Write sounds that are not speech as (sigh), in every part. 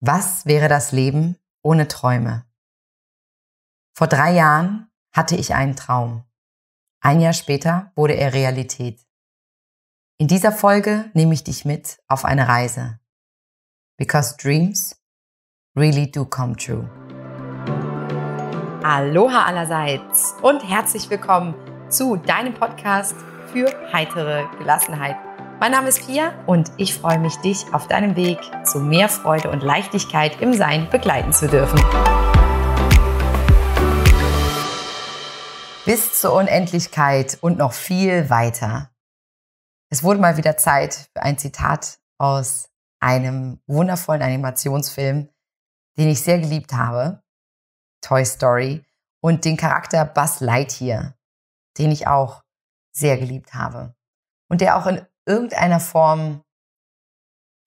Was wäre das Leben ohne Träume? Vor drei Jahren hatte ich einen Traum. Ein Jahr später wurde er Realität. In dieser Folge nehme ich dich mit auf eine Reise. Because dreams really do come true. Aloha allerseits und herzlich willkommen zu deinem Podcast für heitere Gelassenheit mein Name ist Pia und ich freue mich, dich auf deinem Weg zu mehr Freude und Leichtigkeit im Sein begleiten zu dürfen. Bis zur Unendlichkeit und noch viel weiter. Es wurde mal wieder Zeit für ein Zitat aus einem wundervollen Animationsfilm, den ich sehr geliebt habe, Toy Story, und den Charakter Buzz Lightyear, den ich auch sehr geliebt habe und der auch in irgendeiner Form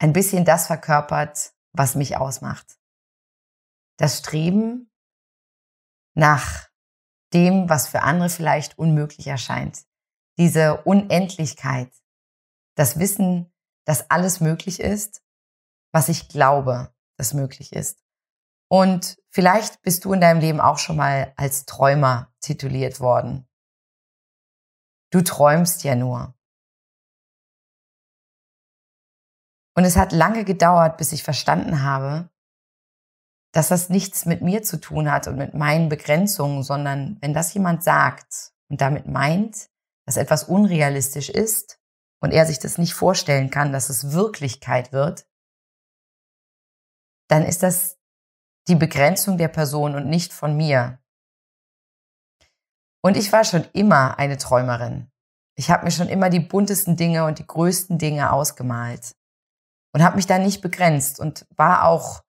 ein bisschen das verkörpert, was mich ausmacht. Das Streben nach dem, was für andere vielleicht unmöglich erscheint. Diese Unendlichkeit. Das Wissen, dass alles möglich ist, was ich glaube, dass möglich ist. Und vielleicht bist du in deinem Leben auch schon mal als Träumer tituliert worden. Du träumst ja nur. Und es hat lange gedauert, bis ich verstanden habe, dass das nichts mit mir zu tun hat und mit meinen Begrenzungen, sondern wenn das jemand sagt und damit meint, dass etwas unrealistisch ist und er sich das nicht vorstellen kann, dass es Wirklichkeit wird, dann ist das die Begrenzung der Person und nicht von mir. Und ich war schon immer eine Träumerin. Ich habe mir schon immer die buntesten Dinge und die größten Dinge ausgemalt und habe mich da nicht begrenzt und war auch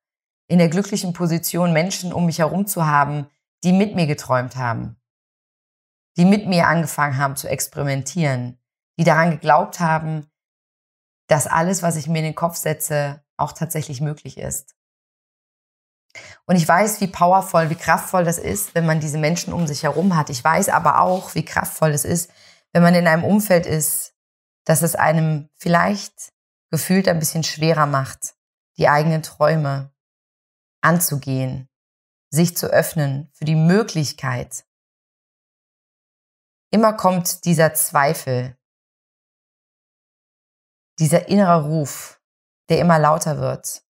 in der glücklichen Position, Menschen um mich herum zu haben, die mit mir geträumt haben, die mit mir angefangen haben zu experimentieren, die daran geglaubt haben, dass alles, was ich mir in den Kopf setze, auch tatsächlich möglich ist. Und ich weiß, wie powervoll, wie kraftvoll das ist, wenn man diese Menschen um sich herum hat. Ich weiß aber auch, wie kraftvoll es ist, wenn man in einem Umfeld ist, dass es einem vielleicht gefühlt ein bisschen schwerer macht, die eigenen Träume anzugehen, sich zu öffnen für die Möglichkeit. Immer kommt dieser Zweifel, dieser innere Ruf, der immer lauter wird.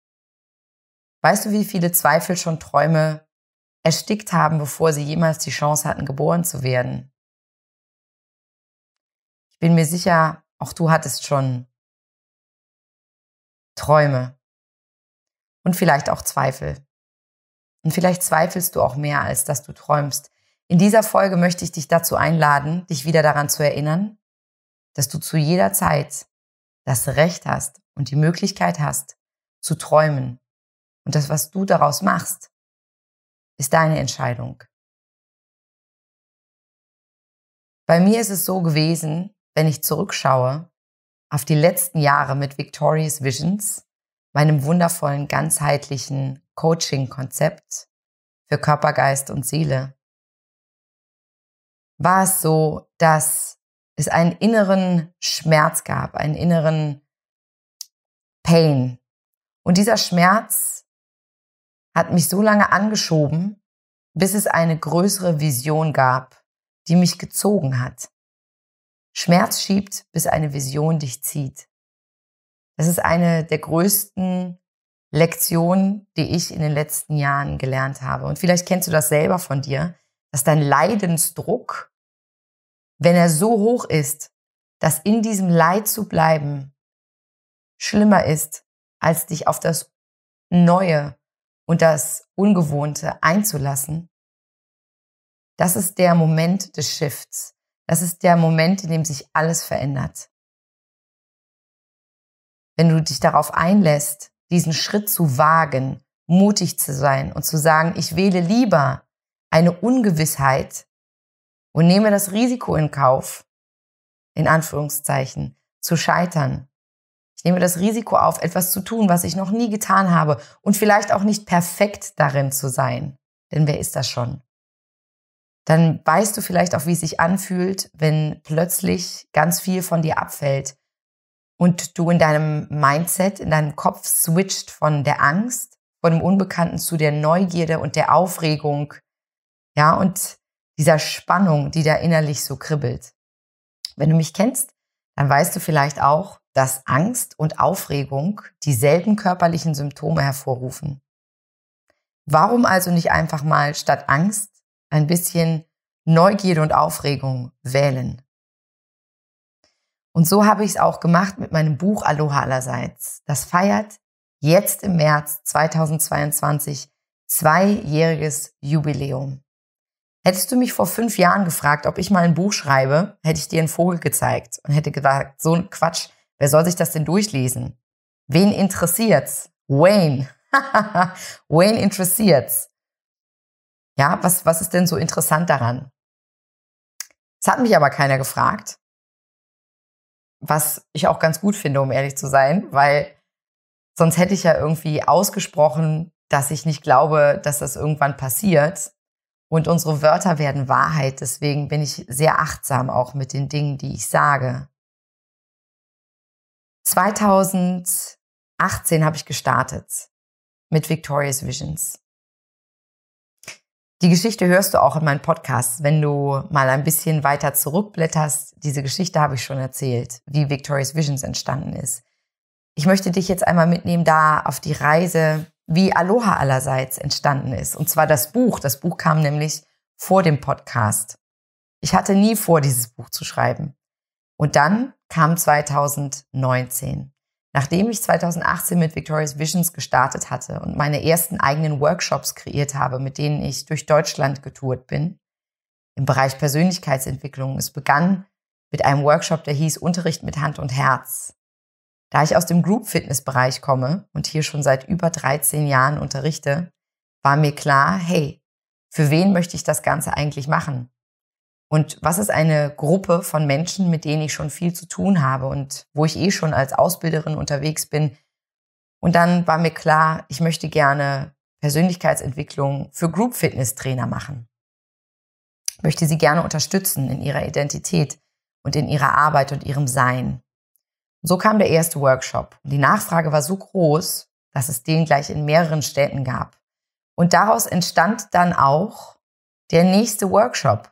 Weißt du, wie viele Zweifel schon Träume erstickt haben, bevor sie jemals die Chance hatten, geboren zu werden? Ich bin mir sicher, auch du hattest schon Träume und vielleicht auch Zweifel. Und vielleicht zweifelst du auch mehr, als dass du träumst. In dieser Folge möchte ich dich dazu einladen, dich wieder daran zu erinnern, dass du zu jeder Zeit das Recht hast und die Möglichkeit hast, zu träumen. Und das, was du daraus machst, ist deine Entscheidung. Bei mir ist es so gewesen, wenn ich zurückschaue, auf die letzten Jahre mit Victorious Visions, meinem wundervollen ganzheitlichen Coaching-Konzept für Körper, Geist und Seele, war es so, dass es einen inneren Schmerz gab, einen inneren Pain. Und dieser Schmerz hat mich so lange angeschoben, bis es eine größere Vision gab, die mich gezogen hat. Schmerz schiebt, bis eine Vision dich zieht. Das ist eine der größten Lektionen, die ich in den letzten Jahren gelernt habe. Und vielleicht kennst du das selber von dir, dass dein Leidensdruck, wenn er so hoch ist, dass in diesem Leid zu bleiben schlimmer ist, als dich auf das Neue und das Ungewohnte einzulassen. Das ist der Moment des Shifts. Das ist der Moment, in dem sich alles verändert. Wenn du dich darauf einlässt, diesen Schritt zu wagen, mutig zu sein und zu sagen, ich wähle lieber eine Ungewissheit und nehme das Risiko in Kauf, in Anführungszeichen, zu scheitern. Ich nehme das Risiko auf, etwas zu tun, was ich noch nie getan habe und vielleicht auch nicht perfekt darin zu sein. Denn wer ist das schon? dann weißt du vielleicht auch, wie es sich anfühlt, wenn plötzlich ganz viel von dir abfällt und du in deinem Mindset, in deinem Kopf switcht von der Angst, von dem Unbekannten zu der Neugierde und der Aufregung, ja, und dieser Spannung, die da innerlich so kribbelt. Wenn du mich kennst, dann weißt du vielleicht auch, dass Angst und Aufregung dieselben körperlichen Symptome hervorrufen. Warum also nicht einfach mal statt Angst ein bisschen Neugierde und Aufregung wählen. Und so habe ich es auch gemacht mit meinem Buch Aloha allerseits. Das feiert jetzt im März 2022 zweijähriges Jubiläum. Hättest du mich vor fünf Jahren gefragt, ob ich mal ein Buch schreibe, hätte ich dir einen Vogel gezeigt und hätte gesagt, so ein Quatsch, wer soll sich das denn durchlesen? Wen interessiert's? Wayne. (laughs) Wayne interessiert's. Ja, was, was ist denn so interessant daran? Es hat mich aber keiner gefragt, was ich auch ganz gut finde, um ehrlich zu sein, weil sonst hätte ich ja irgendwie ausgesprochen, dass ich nicht glaube, dass das irgendwann passiert. Und unsere Wörter werden Wahrheit, deswegen bin ich sehr achtsam auch mit den Dingen, die ich sage. 2018 habe ich gestartet mit Victorious Visions. Die Geschichte hörst du auch in meinem Podcast, wenn du mal ein bisschen weiter zurückblätterst. Diese Geschichte habe ich schon erzählt, wie Victoria's Visions entstanden ist. Ich möchte dich jetzt einmal mitnehmen da auf die Reise, wie Aloha allerseits entstanden ist. Und zwar das Buch. Das Buch kam nämlich vor dem Podcast. Ich hatte nie vor, dieses Buch zu schreiben. Und dann kam 2019. Nachdem ich 2018 mit Victoria's Visions gestartet hatte und meine ersten eigenen Workshops kreiert habe, mit denen ich durch Deutschland getourt bin, im Bereich Persönlichkeitsentwicklung, es begann mit einem Workshop, der hieß Unterricht mit Hand und Herz. Da ich aus dem Group-Fitness-Bereich komme und hier schon seit über 13 Jahren unterrichte, war mir klar, hey, für wen möchte ich das Ganze eigentlich machen? Und was ist eine Gruppe von Menschen, mit denen ich schon viel zu tun habe und wo ich eh schon als Ausbilderin unterwegs bin? Und dann war mir klar, ich möchte gerne Persönlichkeitsentwicklung für Group Fitness Trainer machen. Ich möchte sie gerne unterstützen in ihrer Identität und in ihrer Arbeit und ihrem Sein. so kam der erste Workshop. Die Nachfrage war so groß, dass es den gleich in mehreren Städten gab. Und daraus entstand dann auch der nächste Workshop,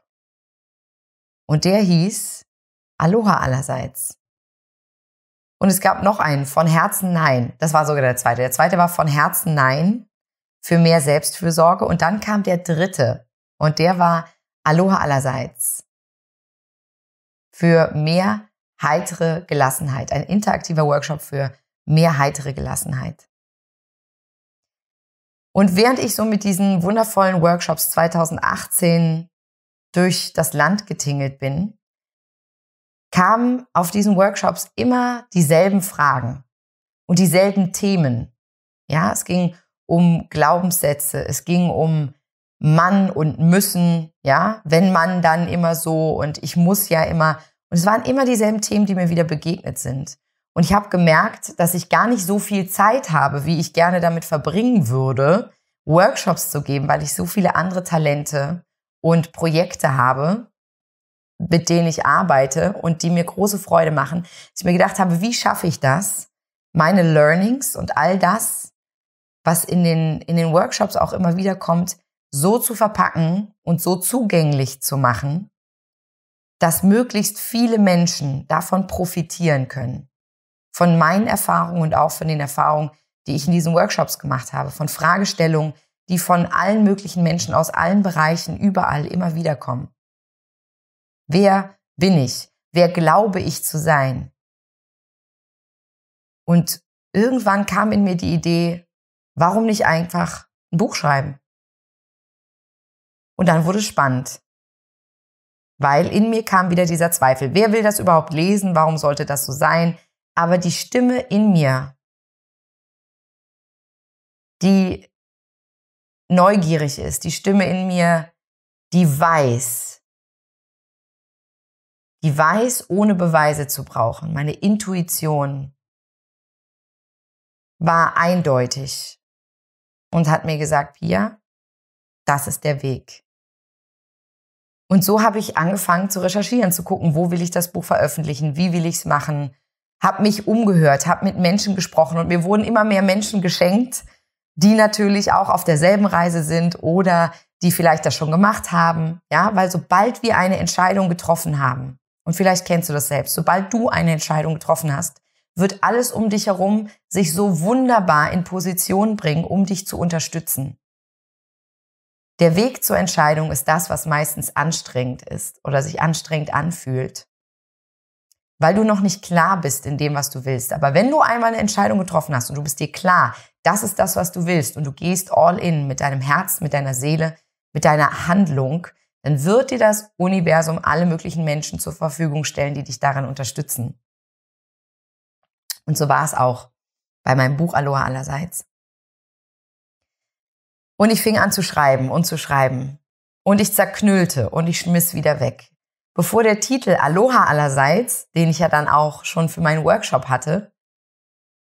und der hieß Aloha allerseits. Und es gab noch einen, von Herzen Nein. Das war sogar der zweite. Der zweite war von Herzen Nein für mehr Selbstfürsorge. Und dann kam der dritte. Und der war Aloha allerseits für mehr heitere Gelassenheit. Ein interaktiver Workshop für mehr heitere Gelassenheit. Und während ich so mit diesen wundervollen Workshops 2018 durch das Land getingelt bin, kamen auf diesen Workshops immer dieselben Fragen und dieselben Themen. Ja, es ging um Glaubenssätze, es ging um Mann und müssen, ja, wenn man dann immer so und ich muss ja immer. Und es waren immer dieselben Themen, die mir wieder begegnet sind. Und ich habe gemerkt, dass ich gar nicht so viel Zeit habe, wie ich gerne damit verbringen würde, Workshops zu geben, weil ich so viele andere Talente und Projekte habe, mit denen ich arbeite und die mir große Freude machen, dass ich mir gedacht habe, wie schaffe ich das, meine Learnings und all das, was in den, in den Workshops auch immer wieder kommt, so zu verpacken und so zugänglich zu machen, dass möglichst viele Menschen davon profitieren können. Von meinen Erfahrungen und auch von den Erfahrungen, die ich in diesen Workshops gemacht habe, von Fragestellungen, die von allen möglichen Menschen aus allen Bereichen überall immer wieder kommen. Wer bin ich? Wer glaube ich zu sein? Und irgendwann kam in mir die Idee, warum nicht einfach ein Buch schreiben? Und dann wurde es spannend, weil in mir kam wieder dieser Zweifel. Wer will das überhaupt lesen? Warum sollte das so sein? Aber die Stimme in mir, die neugierig ist, die Stimme in mir, die weiß, die weiß, ohne Beweise zu brauchen. Meine Intuition war eindeutig und hat mir gesagt, Pia, das ist der Weg. Und so habe ich angefangen zu recherchieren, zu gucken, wo will ich das Buch veröffentlichen, wie will ich es machen, habe mich umgehört, habe mit Menschen gesprochen und mir wurden immer mehr Menschen geschenkt, die natürlich auch auf derselben Reise sind oder die vielleicht das schon gemacht haben, ja, weil sobald wir eine Entscheidung getroffen haben, und vielleicht kennst du das selbst, sobald du eine Entscheidung getroffen hast, wird alles um dich herum sich so wunderbar in Position bringen, um dich zu unterstützen. Der Weg zur Entscheidung ist das, was meistens anstrengend ist oder sich anstrengend anfühlt. Weil du noch nicht klar bist in dem, was du willst. Aber wenn du einmal eine Entscheidung getroffen hast und du bist dir klar, das ist das, was du willst und du gehst all in mit deinem Herz, mit deiner Seele, mit deiner Handlung, dann wird dir das Universum alle möglichen Menschen zur Verfügung stellen, die dich daran unterstützen. Und so war es auch bei meinem Buch Aloha allerseits. Und ich fing an zu schreiben und zu schreiben. Und ich zerknüllte und ich schmiss wieder weg. Bevor der Titel Aloha allerseits, den ich ja dann auch schon für meinen Workshop hatte,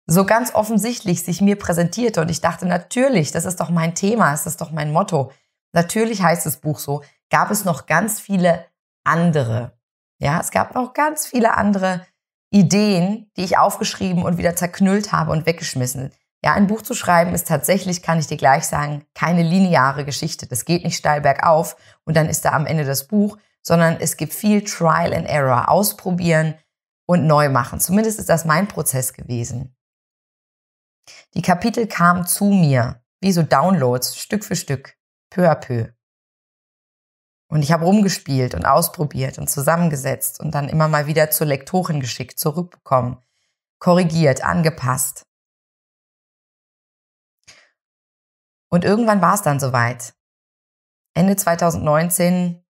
so ganz offensichtlich sich mir präsentierte. Und ich dachte, natürlich, das ist doch mein Thema, das ist doch mein Motto. Natürlich heißt das Buch so, gab es noch ganz viele andere. Ja, es gab noch ganz viele andere Ideen, die ich aufgeschrieben und wieder zerknüllt habe und weggeschmissen. Ja, ein Buch zu schreiben ist tatsächlich, kann ich dir gleich sagen, keine lineare Geschichte. Das geht nicht steil bergauf und dann ist da am Ende das Buch, sondern es gibt viel Trial and Error, ausprobieren und neu machen. Zumindest ist das mein Prozess gewesen. Die Kapitel kamen zu mir, wie so Downloads, Stück für Stück, peu à peu. Und ich habe rumgespielt und ausprobiert und zusammengesetzt und dann immer mal wieder zur Lektorin geschickt, zurückbekommen, korrigiert, angepasst. Und irgendwann war es dann soweit. Ende 2019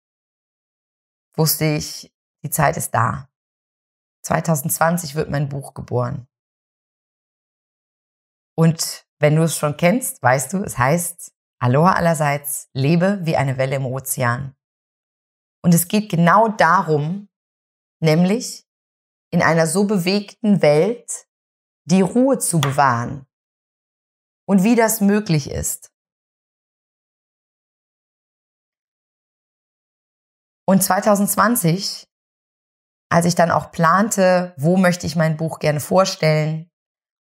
wusste ich, die Zeit ist da. 2020 wird mein Buch geboren. Und wenn du es schon kennst, weißt du, es heißt, Aloha allerseits, lebe wie eine Welle im Ozean. Und es geht genau darum, nämlich in einer so bewegten Welt die Ruhe zu bewahren und wie das möglich ist. Und 2020, als ich dann auch plante, wo möchte ich mein Buch gerne vorstellen,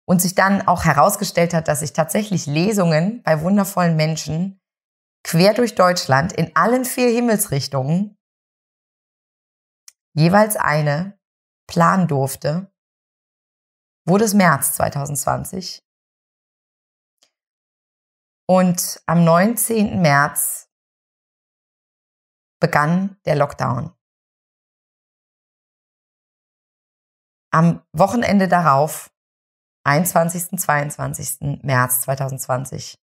und sich dann auch herausgestellt hat, dass ich tatsächlich Lesungen bei wundervollen Menschen quer durch Deutschland in allen vier Himmelsrichtungen jeweils eine planen durfte, wurde es März 2020. Und am 19. März begann der Lockdown. Am Wochenende darauf 21. 22. März 2020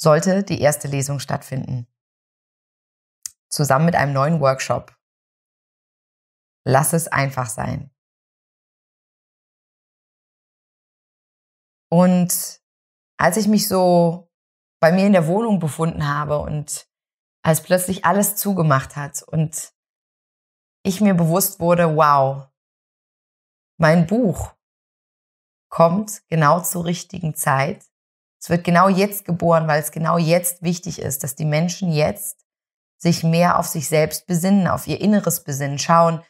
sollte die erste Lesung stattfinden. Zusammen mit einem neuen Workshop. Lass es einfach sein. Und als ich mich so bei mir in der Wohnung befunden habe und als plötzlich alles zugemacht hat und ich mir bewusst wurde, wow, mein Buch, kommt genau zur richtigen Zeit. Es wird genau jetzt geboren, weil es genau jetzt wichtig ist, dass die Menschen jetzt sich mehr auf sich selbst besinnen, auf ihr Inneres besinnen, schauen,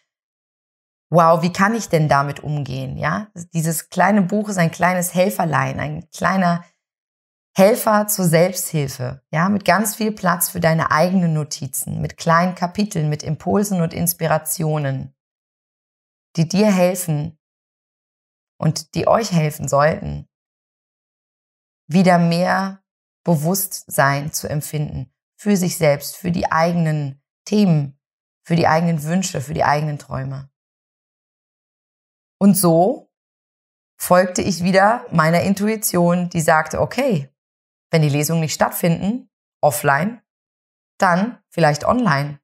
wow, wie kann ich denn damit umgehen? Ja, dieses kleine Buch ist ein kleines Helferlein, ein kleiner Helfer zur Selbsthilfe, ja, mit ganz viel Platz für deine eigenen Notizen, mit kleinen Kapiteln, mit Impulsen und Inspirationen, die dir helfen, und die euch helfen sollten, wieder mehr Bewusstsein zu empfinden für sich selbst, für die eigenen Themen, für die eigenen Wünsche, für die eigenen Träume. Und so folgte ich wieder meiner Intuition, die sagte, okay, wenn die Lesungen nicht stattfinden, offline, dann vielleicht online.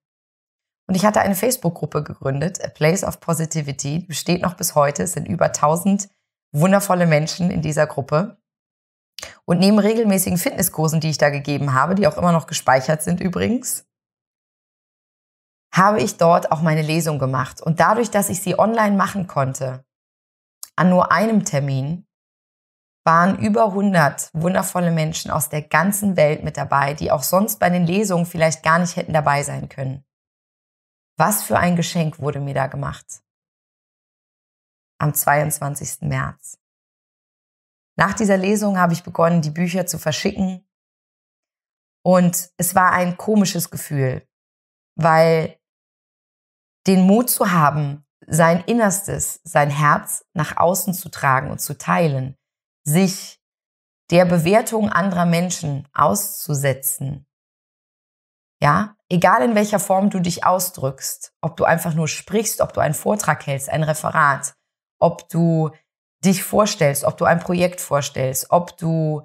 Und ich hatte eine Facebook-Gruppe gegründet, A Place of Positivity, besteht noch bis heute. Es sind über 1000 wundervolle Menschen in dieser Gruppe. Und neben regelmäßigen Fitnesskursen, die ich da gegeben habe, die auch immer noch gespeichert sind übrigens, habe ich dort auch meine Lesung gemacht. Und dadurch, dass ich sie online machen konnte, an nur einem Termin, waren über 100 wundervolle Menschen aus der ganzen Welt mit dabei, die auch sonst bei den Lesungen vielleicht gar nicht hätten dabei sein können. Was für ein Geschenk wurde mir da gemacht? Am 22. März. Nach dieser Lesung habe ich begonnen, die Bücher zu verschicken. Und es war ein komisches Gefühl, weil den Mut zu haben, sein Innerstes, sein Herz nach außen zu tragen und zu teilen, sich der Bewertung anderer Menschen auszusetzen, ja, egal in welcher Form du dich ausdrückst, ob du einfach nur sprichst, ob du einen Vortrag hältst, ein Referat, ob du dich vorstellst, ob du ein Projekt vorstellst, ob du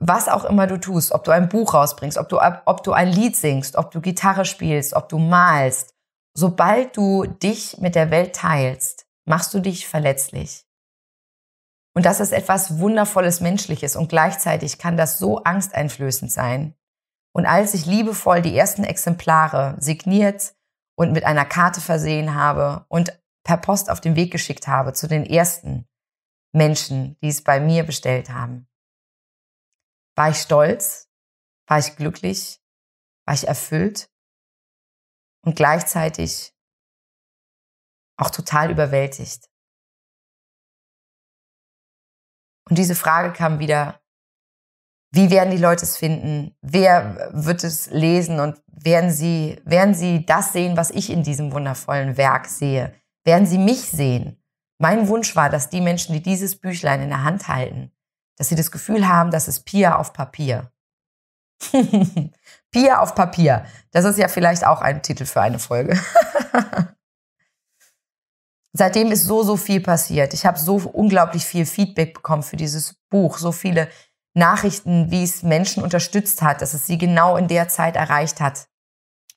was auch immer du tust, ob du ein Buch rausbringst, ob du, ob du ein Lied singst, ob du Gitarre spielst, ob du malst, sobald du dich mit der Welt teilst, machst du dich verletzlich. Und das ist etwas Wundervolles Menschliches und gleichzeitig kann das so angsteinflößend sein, und als ich liebevoll die ersten Exemplare signiert und mit einer Karte versehen habe und per Post auf den Weg geschickt habe zu den ersten Menschen, die es bei mir bestellt haben, war ich stolz, war ich glücklich, war ich erfüllt und gleichzeitig auch total überwältigt. Und diese Frage kam wieder wie werden die Leute es finden? Wer wird es lesen? Und werden sie, werden sie das sehen, was ich in diesem wundervollen Werk sehe? Werden sie mich sehen? Mein Wunsch war, dass die Menschen, die dieses Büchlein in der Hand halten, dass sie das Gefühl haben, das ist Pia auf Papier. (laughs) Pia auf Papier. Das ist ja vielleicht auch ein Titel für eine Folge. (laughs) Seitdem ist so, so viel passiert. Ich habe so unglaublich viel Feedback bekommen für dieses Buch. So viele Nachrichten, wie es Menschen unterstützt hat, dass es sie genau in der Zeit erreicht hat,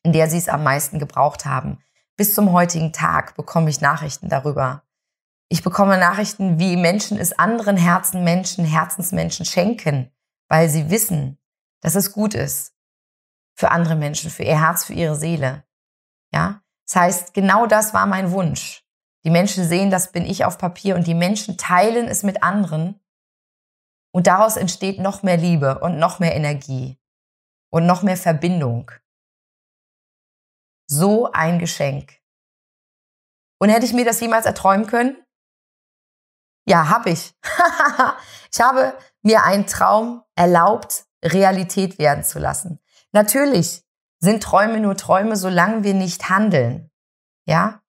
in der sie es am meisten gebraucht haben. Bis zum heutigen Tag bekomme ich Nachrichten darüber. Ich bekomme Nachrichten, wie Menschen es anderen Herzen Menschen, Herzensmenschen schenken, weil sie wissen, dass es gut ist für andere Menschen, für ihr Herz, für ihre Seele. Ja? Das heißt, genau das war mein Wunsch. Die Menschen sehen, das bin ich auf Papier und die Menschen teilen es mit anderen und daraus entsteht noch mehr Liebe und noch mehr Energie und noch mehr Verbindung. So ein Geschenk. Und hätte ich mir das jemals erträumen können? Ja, habe ich. (laughs) ich habe mir einen Traum erlaubt, Realität werden zu lassen. Natürlich sind Träume nur Träume, solange wir nicht handeln. Ja?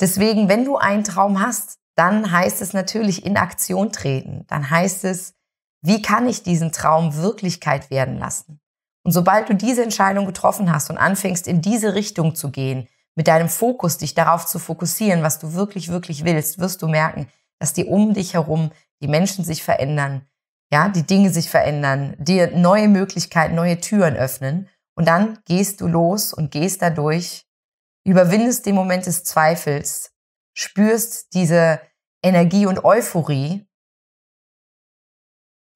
Deswegen, wenn du einen Traum hast, dann heißt es natürlich in Aktion treten. Dann heißt es wie kann ich diesen Traum Wirklichkeit werden lassen? Und sobald du diese Entscheidung getroffen hast und anfängst, in diese Richtung zu gehen, mit deinem Fokus dich darauf zu fokussieren, was du wirklich, wirklich willst, wirst du merken, dass die um dich herum die Menschen sich verändern, ja, die Dinge sich verändern, dir neue Möglichkeiten, neue Türen öffnen. Und dann gehst du los und gehst dadurch, überwindest den Moment des Zweifels, spürst diese Energie und Euphorie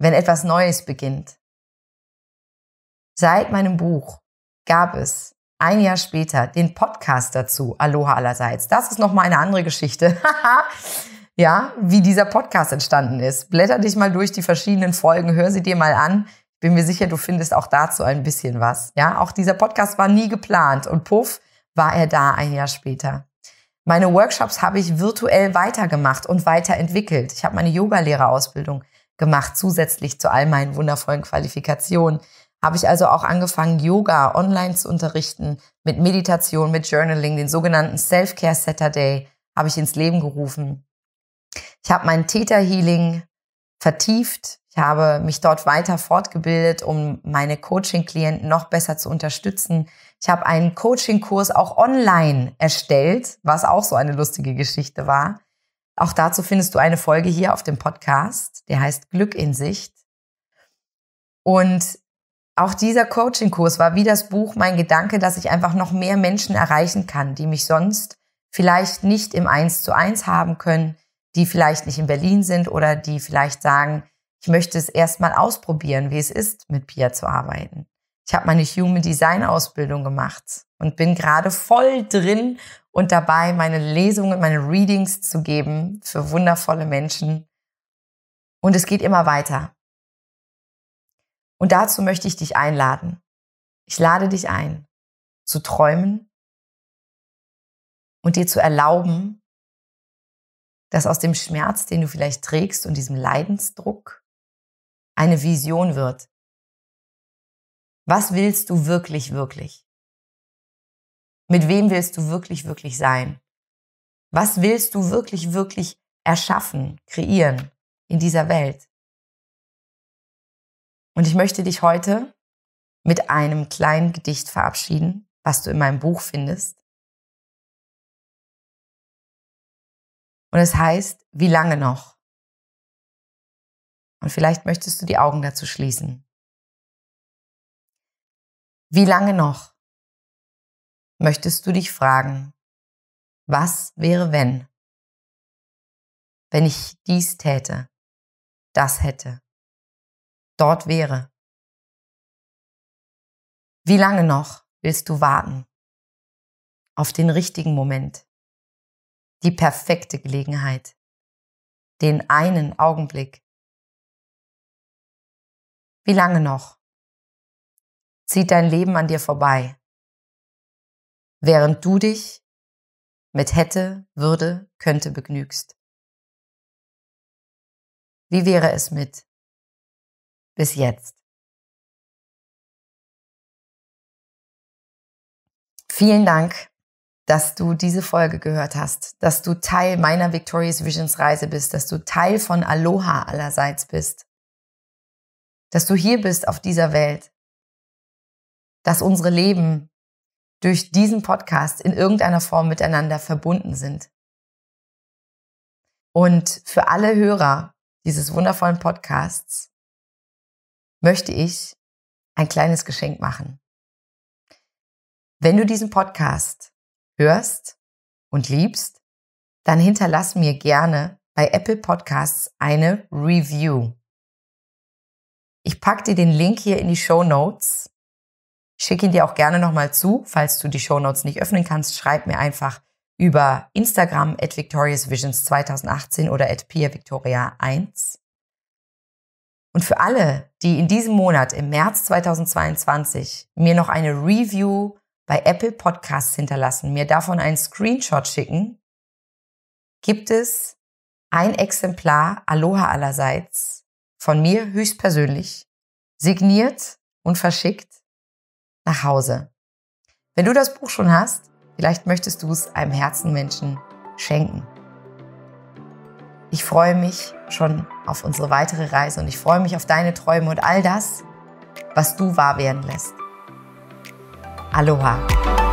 wenn etwas Neues beginnt. Seit meinem Buch gab es ein Jahr später den Podcast dazu, Aloha allerseits. Das ist nochmal eine andere Geschichte. (laughs) ja, wie dieser Podcast entstanden ist. Blätter dich mal durch die verschiedenen Folgen, hör sie dir mal an. Bin mir sicher, du findest auch dazu ein bisschen was. Ja, auch dieser Podcast war nie geplant und puff, war er da ein Jahr später. Meine Workshops habe ich virtuell weitergemacht und weiterentwickelt. Ich habe meine Yogalehrerausbildung gemacht, zusätzlich zu all meinen wundervollen Qualifikationen. Habe ich also auch angefangen, Yoga online zu unterrichten, mit Meditation, mit Journaling, den sogenannten Self-Care Saturday habe ich ins Leben gerufen. Ich habe mein Theta-Healing vertieft. Ich habe mich dort weiter fortgebildet, um meine Coaching-Klienten noch besser zu unterstützen. Ich habe einen Coaching-Kurs auch online erstellt, was auch so eine lustige Geschichte war. Auch dazu findest du eine Folge hier auf dem Podcast, der heißt Glück in Sicht. Und auch dieser Coaching-Kurs war wie das Buch mein Gedanke, dass ich einfach noch mehr Menschen erreichen kann, die mich sonst vielleicht nicht im Eins zu Eins haben können, die vielleicht nicht in Berlin sind oder die vielleicht sagen, ich möchte es erstmal ausprobieren, wie es ist, mit Pia zu arbeiten. Ich habe meine Human Design Ausbildung gemacht und bin gerade voll drin und dabei, meine Lesungen, meine Readings zu geben für wundervolle Menschen. Und es geht immer weiter. Und dazu möchte ich dich einladen. Ich lade dich ein, zu träumen und dir zu erlauben, dass aus dem Schmerz, den du vielleicht trägst und diesem Leidensdruck, eine Vision wird, was willst du wirklich, wirklich? Mit wem willst du wirklich, wirklich sein? Was willst du wirklich, wirklich erschaffen, kreieren in dieser Welt? Und ich möchte dich heute mit einem kleinen Gedicht verabschieden, was du in meinem Buch findest. Und es heißt, wie lange noch? Und vielleicht möchtest du die Augen dazu schließen. Wie lange noch? Möchtest du dich fragen, was wäre wenn? Wenn ich dies täte, das hätte, dort wäre. Wie lange noch willst du warten? Auf den richtigen Moment, die perfekte Gelegenheit, den einen Augenblick. Wie lange noch? zieht dein Leben an dir vorbei, während du dich mit hätte, würde, könnte begnügst. Wie wäre es mit bis jetzt? Vielen Dank, dass du diese Folge gehört hast, dass du Teil meiner Victorious Visions Reise bist, dass du Teil von Aloha allerseits bist, dass du hier bist auf dieser Welt, dass unsere Leben durch diesen Podcast in irgendeiner Form miteinander verbunden sind. Und für alle Hörer dieses wundervollen Podcasts möchte ich ein kleines Geschenk machen. Wenn du diesen Podcast hörst und liebst, dann hinterlass mir gerne bei Apple Podcasts eine Review. Ich packe dir den Link hier in die Show Notes ich schicke ihn dir auch gerne nochmal zu. Falls du die Shownotes nicht öffnen kannst, schreib mir einfach über Instagram at victoriousvisions 2018 oder at peervictoria 1. Und für alle, die in diesem Monat im März 2022 mir noch eine Review bei Apple Podcasts hinterlassen, mir davon einen Screenshot schicken, gibt es ein Exemplar Aloha allerseits von mir höchstpersönlich signiert und verschickt nach Hause. Wenn du das Buch schon hast, vielleicht möchtest du es einem Herzenmenschen schenken. Ich freue mich schon auf unsere weitere Reise und ich freue mich auf deine Träume und all das, was du wahr werden lässt. Aloha!